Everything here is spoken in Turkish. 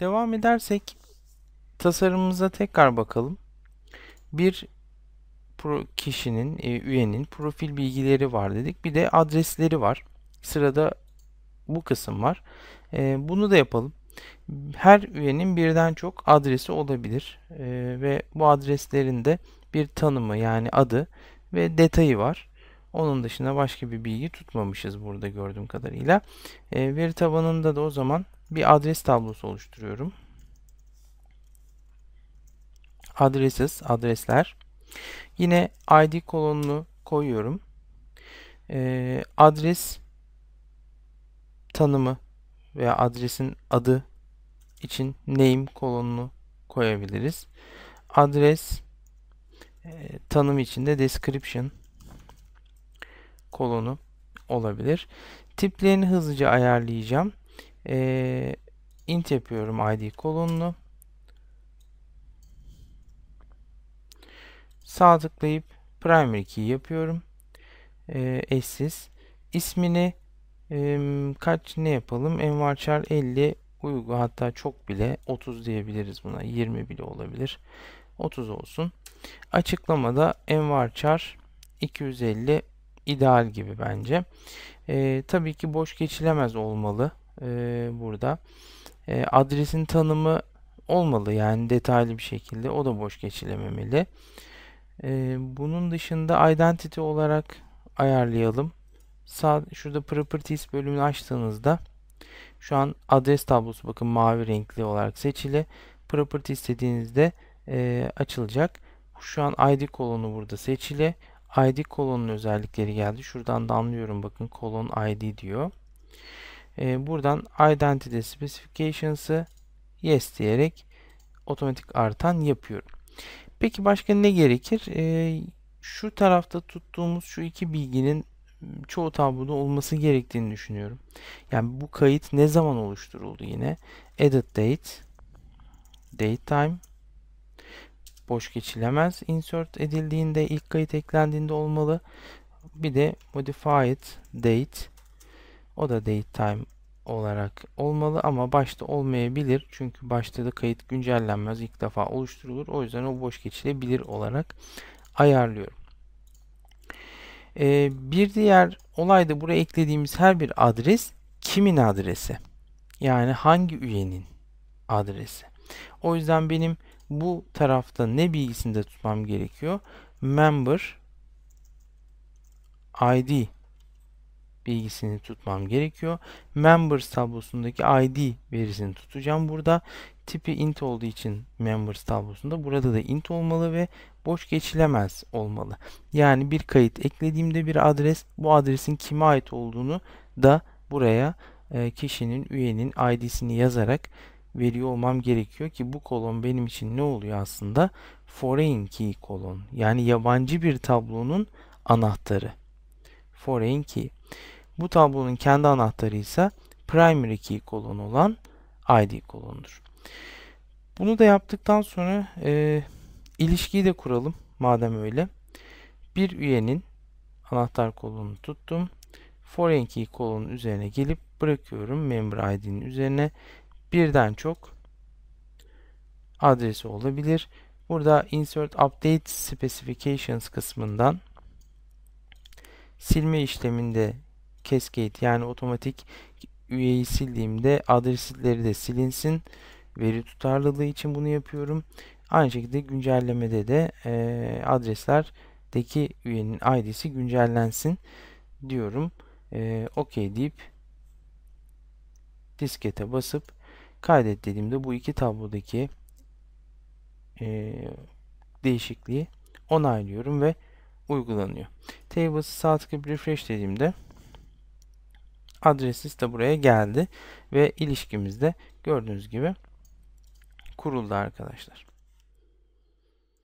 Devam edersek tasarımımıza tekrar bakalım. Bir kişinin, e, üyenin profil bilgileri var dedik. Bir de adresleri var. Sırada bu kısım var. E, bunu da yapalım. Her üyenin birden çok adresi olabilir e, ve bu adreslerin de bir tanımı yani adı ve detayı var. Onun dışında başka bir bilgi tutmamışız burada gördüğüm kadarıyla. E, veri tabanında da o zaman bir adres tablosu oluşturuyorum. Adresiz adresler. Yine ID kolonunu koyuyorum. E, adres tanımı veya adresin adı için name kolonunu koyabiliriz. Adres e, tanım içinde description kolonu olabilir. Tiplerini hızlıca ayarlayacağım. E, int yapıyorum id kolonunu. Sağ tıklayıp primary key yapıyorum. E, eşsiz. İsmini e, kaç ne yapalım? Envarçar 50 uygu hatta çok bile 30 diyebiliriz buna. 20 bile olabilir. 30 olsun. Açıklamada envarçar 250 ideal gibi bence. E, tabii ki boş geçilemez olmalı e, burada. E, adresin tanımı olmalı yani detaylı bir şekilde o da boş geçilememeli. E, bunun dışında identity olarak ayarlayalım. Sağ, şurada properties bölümünü açtığınızda şu an adres tablosu bakın mavi renkli olarak seçili. Properties istediğinizde e, açılacak. Şu an ID kolonu burada seçili. ID kolonun özellikleri geldi. Şuradan da anlıyorum bakın kolon ID diyor. E, buradan Identity Specifications'ı Yes diyerek otomatik artan yapıyorum. Peki başka ne gerekir? E, şu tarafta tuttuğumuz şu iki bilginin çoğu tabloda olması gerektiğini düşünüyorum. Yani bu kayıt ne zaman oluşturuldu yine? Edit date, date time boş geçilemez. Insert edildiğinde ilk kayıt eklendiğinde olmalı. Bir de modified date o da date time olarak olmalı ama başta olmayabilir. Çünkü başta da kayıt güncellenmez. ilk defa oluşturulur. O yüzden o boş geçilebilir olarak ayarlıyorum. Ee, bir diğer olay da buraya eklediğimiz her bir adres kimin adresi? Yani hangi üyenin adresi? O yüzden benim bu tarafta ne bilgisinde tutmam gerekiyor? Member ID bilgisini tutmam gerekiyor. Members tablosundaki ID verisini tutacağım burada. Tipi int olduğu için members tablosunda burada da int olmalı ve boş geçilemez olmalı. Yani bir kayıt eklediğimde bir adres bu adresin kime ait olduğunu da buraya e, kişinin üyenin ID'sini yazarak veriyor olmam gerekiyor ki bu kolon benim için ne oluyor aslında? Foreign key kolon. Yani yabancı bir tablonun anahtarı. Foreign key. Bu tablonun kendi anahtarı ise primary key kolon olan id kolonudur. Bunu da yaptıktan sonra e, ilişkiyi de kuralım madem öyle. Bir üyenin anahtar kolonunu tuttum. Foreign key kolonun üzerine gelip bırakıyorum member id'nin üzerine birden çok adresi olabilir. Burada Insert Update Specifications kısmından silme işleminde cascade yani otomatik üyeyi sildiğimde adresleri de silinsin. Veri tutarlılığı için bunu yapıyorum. Aynı şekilde güncellemede de e, adreslerdeki üyenin ID'si güncellensin diyorum. E, OK deyip diskete basıp kaydet dediğimde bu iki tablodaki e, değişikliği onaylıyorum ve uygulanıyor. Tables'ı sağ tıklayıp refresh dediğimde adres de buraya geldi ve ilişkimizde gördüğünüz gibi kuruldu arkadaşlar.